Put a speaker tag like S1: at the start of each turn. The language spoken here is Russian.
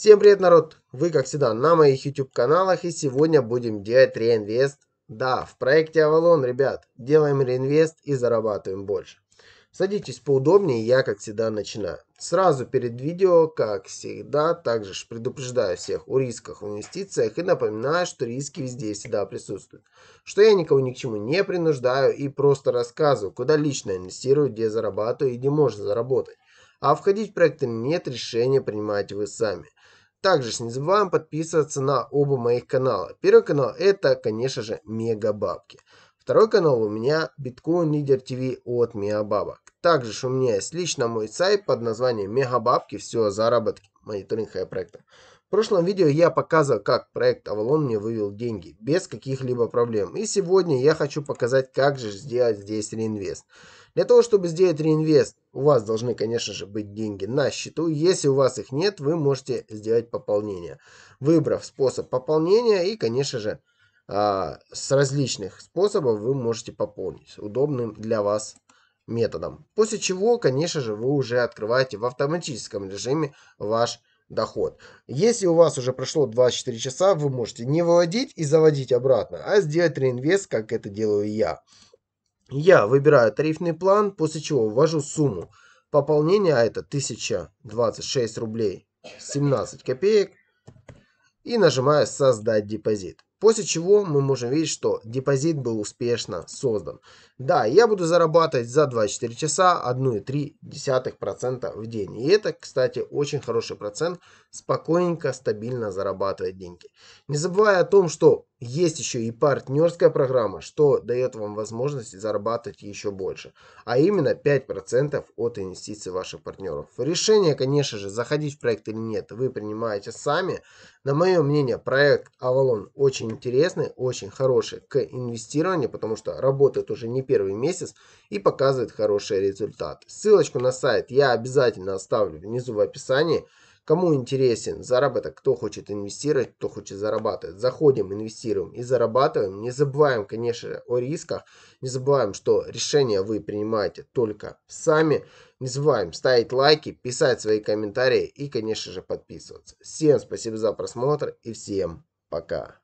S1: Всем привет, народ! Вы, как всегда, на моих YouTube каналах и сегодня будем делать реинвест. Да, в проекте Avalon, ребят, делаем реинвест и зарабатываем больше. Садитесь поудобнее, я, как всегда, начинаю. Сразу перед видео, как всегда, также предупреждаю всех о рисках в инвестициях и напоминаю, что риски везде и всегда присутствуют. Что я никого ни к чему не принуждаю и просто рассказываю, куда лично инвестирую, где зарабатываю и где можно заработать. А входить в проекты нет решения принимаете вы сами. Также не забываем подписываться на оба моих канала. Первый канал это, конечно же, Мега Бабки. Второй канал у меня Биткоин Лидер ТВ от Мегабабок. Также у меня есть лично мой сайт под названием Мегабабки. Все о заработке, мониторинг проектов. В прошлом видео я показывал, как проект Avalon мне вывел деньги без каких-либо проблем. И сегодня я хочу показать, как же сделать здесь реинвест. Для того, чтобы сделать реинвест, у вас должны, конечно же, быть деньги на счету. Если у вас их нет, вы можете сделать пополнение. Выбрав способ пополнения и, конечно же, а, с различных способов вы можете пополнить удобным для вас методом. После чего, конечно же, вы уже открываете в автоматическом режиме ваш доход. Если у вас уже прошло 24 часа, вы можете не выводить и заводить обратно, а сделать реинвест, как это делаю я. Я выбираю тарифный план, после чего ввожу сумму пополнения, а это 1026 рублей 17 копеек и нажимаю «Создать депозит». После чего мы можем видеть, что депозит был успешно создан. Да, я буду зарабатывать за 24 часа 1,3% в день. И это, кстати, очень хороший процент. Спокойненько, стабильно зарабатывать деньги. Не забывая о том, что есть еще и партнерская программа, что дает вам возможность зарабатывать еще больше, а именно 5% от инвестиций ваших партнеров. Решение, конечно же, заходить в проект или нет, вы принимаете сами. На мое мнение, проект Avalon очень интересный, очень хороший к инвестированию, потому что работает уже не первый месяц и показывает хорошие результаты. Ссылочку на сайт я обязательно оставлю внизу в описании. Кому интересен заработок, кто хочет инвестировать, кто хочет зарабатывать. Заходим, инвестируем и зарабатываем. Не забываем, конечно, о рисках. Не забываем, что решение вы принимаете только сами. Не забываем ставить лайки, писать свои комментарии и, конечно же, подписываться. Всем спасибо за просмотр и всем пока.